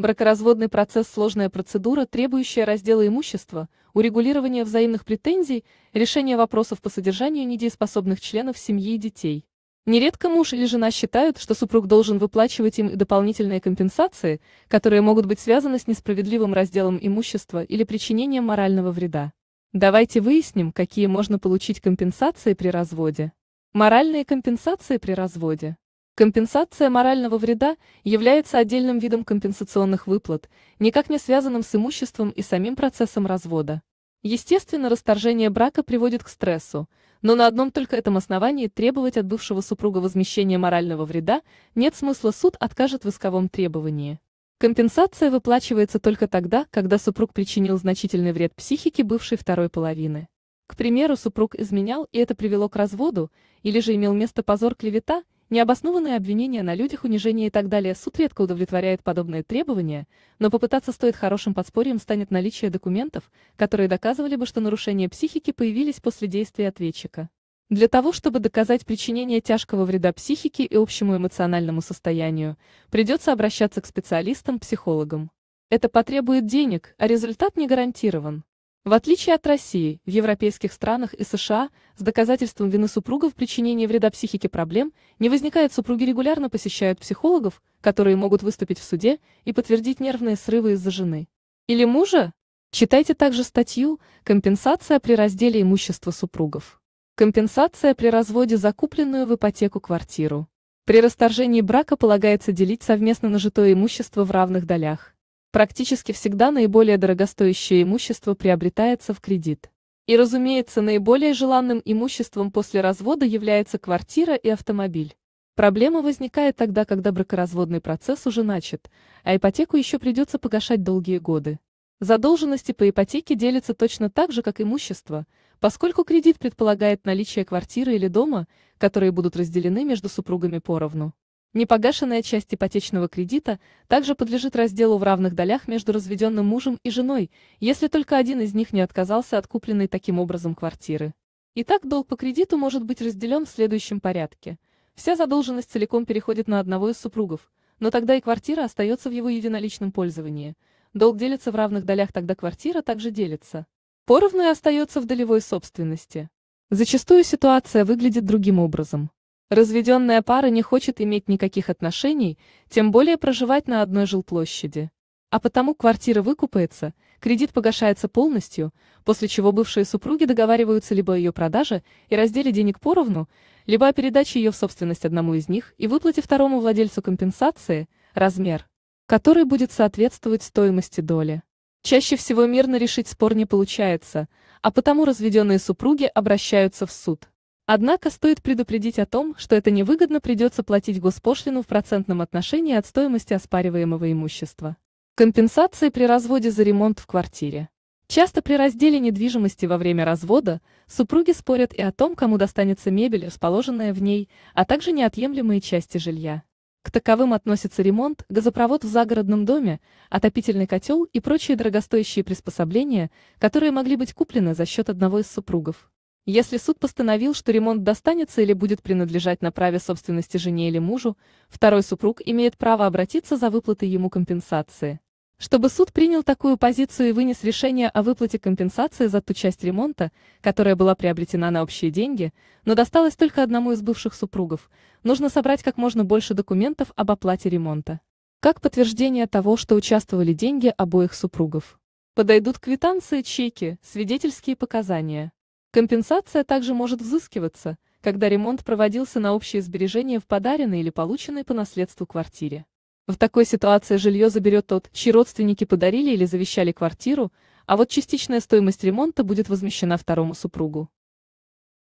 Бракоразводный процесс – сложная процедура, требующая раздела имущества, урегулирования взаимных претензий, решения вопросов по содержанию недееспособных членов семьи и детей. Нередко муж или жена считают, что супруг должен выплачивать им и дополнительные компенсации, которые могут быть связаны с несправедливым разделом имущества или причинением морального вреда. Давайте выясним, какие можно получить компенсации при разводе. Моральные компенсации при разводе. Компенсация морального вреда является отдельным видом компенсационных выплат, никак не связанным с имуществом и самим процессом развода. Естественно, расторжение брака приводит к стрессу, но на одном только этом основании требовать от бывшего супруга возмещения морального вреда нет смысла суд откажет в исковом требовании. Компенсация выплачивается только тогда, когда супруг причинил значительный вред психике бывшей второй половины. К примеру, супруг изменял, и это привело к разводу, или же имел место позор клевета – Необоснованные обвинения на людях, унижение и так далее суд редко удовлетворяет подобные требования, но попытаться стоит хорошим подспорьем станет наличие документов, которые доказывали бы, что нарушения психики появились после действия ответчика. Для того, чтобы доказать причинение тяжкого вреда психике и общему эмоциональному состоянию, придется обращаться к специалистам-психологам. Это потребует денег, а результат не гарантирован. В отличие от России, в европейских странах и США с доказательством вины супруга в причинении вреда психике проблем не возникает, супруги регулярно посещают психологов, которые могут выступить в суде и подтвердить нервные срывы из-за жены. Или мужа? Читайте также статью «Компенсация при разделе имущества супругов». Компенсация при разводе закупленную в ипотеку квартиру. При расторжении брака полагается делить совместно нажитое имущество в равных долях. Практически всегда наиболее дорогостоящее имущество приобретается в кредит. И, разумеется, наиболее желанным имуществом после развода является квартира и автомобиль. Проблема возникает тогда, когда бракоразводный процесс уже начат, а ипотеку еще придется погашать долгие годы. Задолженности по ипотеке делятся точно так же, как имущество, поскольку кредит предполагает наличие квартиры или дома, которые будут разделены между супругами поровну. Непогашенная часть ипотечного кредита также подлежит разделу в равных долях между разведенным мужем и женой, если только один из них не отказался от купленной таким образом квартиры. Итак, долг по кредиту может быть разделен в следующем порядке. Вся задолженность целиком переходит на одного из супругов, но тогда и квартира остается в его единоличном пользовании. Долг делится в равных долях, тогда квартира также делится. Поровну и остается в долевой собственности. Зачастую ситуация выглядит другим образом. Разведенная пара не хочет иметь никаких отношений, тем более проживать на одной жилплощади. А потому квартира выкупается, кредит погашается полностью, после чего бывшие супруги договариваются либо о ее продаже и разделе денег поровну, либо о передаче ее в собственность одному из них и выплате второму владельцу компенсации, размер, который будет соответствовать стоимости доли. Чаще всего мирно решить спор не получается, а потому разведенные супруги обращаются в суд. Однако стоит предупредить о том, что это невыгодно придется платить госпошлину в процентном отношении от стоимости оспариваемого имущества. Компенсация при разводе за ремонт в квартире. Часто при разделе недвижимости во время развода супруги спорят и о том, кому достанется мебель, расположенная в ней, а также неотъемлемые части жилья. К таковым относятся ремонт, газопровод в загородном доме, отопительный котел и прочие дорогостоящие приспособления, которые могли быть куплены за счет одного из супругов. Если суд постановил, что ремонт достанется или будет принадлежать на праве собственности жене или мужу, второй супруг имеет право обратиться за выплатой ему компенсации. Чтобы суд принял такую позицию и вынес решение о выплате компенсации за ту часть ремонта, которая была приобретена на общие деньги, но досталась только одному из бывших супругов, нужно собрать как можно больше документов об оплате ремонта. Как подтверждение того, что участвовали деньги обоих супругов. Подойдут квитанции, чеки, свидетельские показания. Компенсация также может взыскиваться, когда ремонт проводился на общее сбережение в подаренной или полученной по наследству квартире. В такой ситуации жилье заберет тот, чьи родственники подарили или завещали квартиру, а вот частичная стоимость ремонта будет возмещена второму супругу.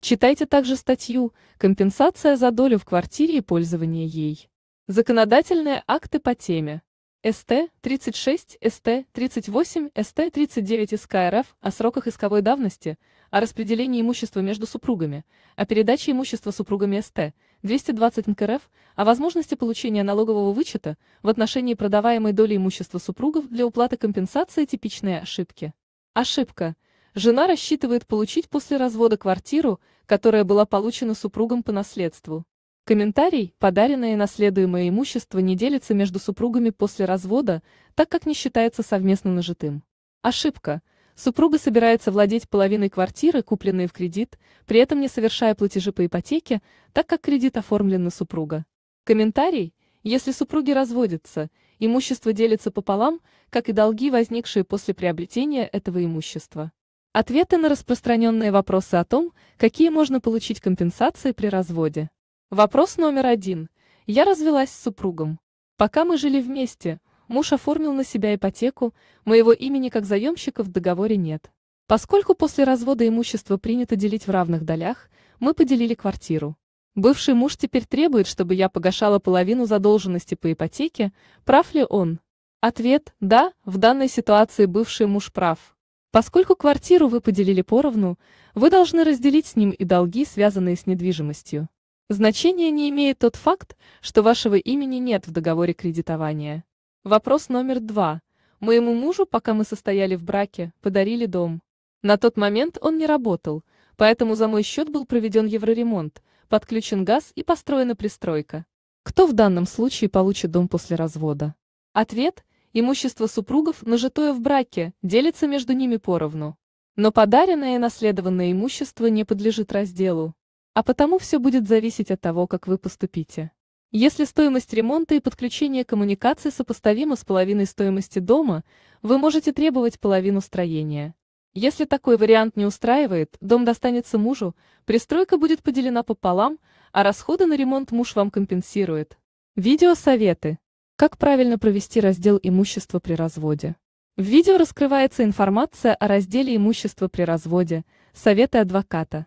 Читайте также статью «Компенсация за долю в квартире и пользование ей». Законодательные акты по теме. СТ-36, СТ-38, СТ-39 СК РФ о сроках исковой давности, о распределении имущества между супругами, о передаче имущества супругами СТ-220 МК РФ, о возможности получения налогового вычета в отношении продаваемой доли имущества супругов для уплаты компенсации типичные ошибки. Ошибка. Жена рассчитывает получить после развода квартиру, которая была получена супругом по наследству. Комментарий, подаренное наследуемое имущество не делится между супругами после развода, так как не считается совместно нажитым. Ошибка. Супруга собирается владеть половиной квартиры, купленной в кредит, при этом не совершая платежи по ипотеке, так как кредит оформлен на супруга. Комментарий. Если супруги разводятся, имущество делится пополам, как и долги, возникшие после приобретения этого имущества. Ответы на распространенные вопросы о том, какие можно получить компенсации при разводе. Вопрос номер один. Я развелась с супругом. Пока мы жили вместе, муж оформил на себя ипотеку, моего имени как заемщика в договоре нет. Поскольку после развода имущество принято делить в равных долях, мы поделили квартиру. Бывший муж теперь требует, чтобы я погашала половину задолженности по ипотеке, прав ли он? Ответ – да, в данной ситуации бывший муж прав. Поскольку квартиру вы поделили поровну, вы должны разделить с ним и долги, связанные с недвижимостью. Значения не имеет тот факт, что вашего имени нет в договоре кредитования. Вопрос номер два. Моему мужу, пока мы состояли в браке, подарили дом. На тот момент он не работал, поэтому за мой счет был проведен евроремонт, подключен газ и построена пристройка. Кто в данном случае получит дом после развода? Ответ – имущество супругов, нажитое в браке, делится между ними поровну. Но подаренное и наследованное имущество не подлежит разделу а потому все будет зависеть от того, как вы поступите. Если стоимость ремонта и подключения коммуникации сопоставима с половиной стоимости дома, вы можете требовать половину строения. Если такой вариант не устраивает, дом достанется мужу, пристройка будет поделена пополам, а расходы на ремонт муж вам компенсирует. Видеосоветы. Как правильно провести раздел имущества при разводе? В видео раскрывается информация о разделе имущества при разводе, советы адвоката.